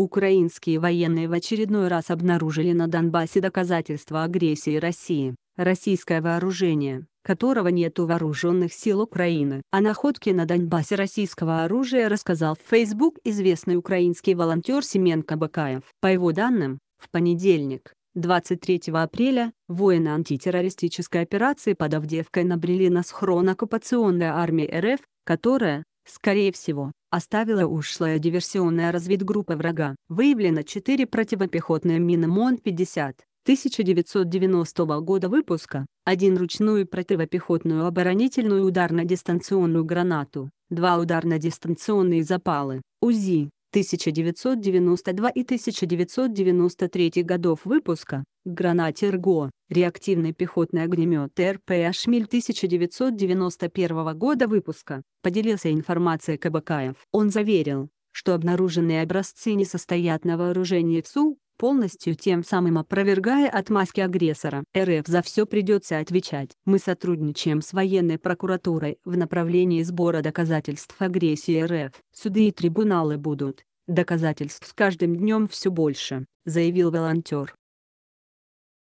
Украинские военные в очередной раз обнаружили на Донбассе доказательства агрессии России. Российское вооружение, которого нет у вооруженных сил Украины. О находке на Донбассе российского оружия рассказал в Facebook известный украинский волонтер Семенко Бакаев. По его данным, в понедельник, 23 апреля, воины антитеррористической операции под Авдеевкой набрели на схрон оккупационной армии РФ, которая, Скорее всего, оставила ушлая диверсионная разведгруппа врага. Выявлено 4 противопехотные мины МОН-50. 1990 года выпуска, один ручную противопехотную оборонительную ударно-дистанционную гранату, два ударно-дистанционные запалы, УЗИ, 1992 и 1993 годов выпуска, Гранатер ГО, реактивный пехотный огнемет РП «Шмель» 1991 года выпуска, поделился информацией Кабакаев. Он заверил, что обнаруженные образцы не состоят на вооружении ВСУ, полностью тем самым опровергая отмазки агрессора. РФ за все придется отвечать. Мы сотрудничаем с военной прокуратурой в направлении сбора доказательств агрессии РФ. Суды и трибуналы будут. Доказательств с каждым днем все больше, заявил волонтер.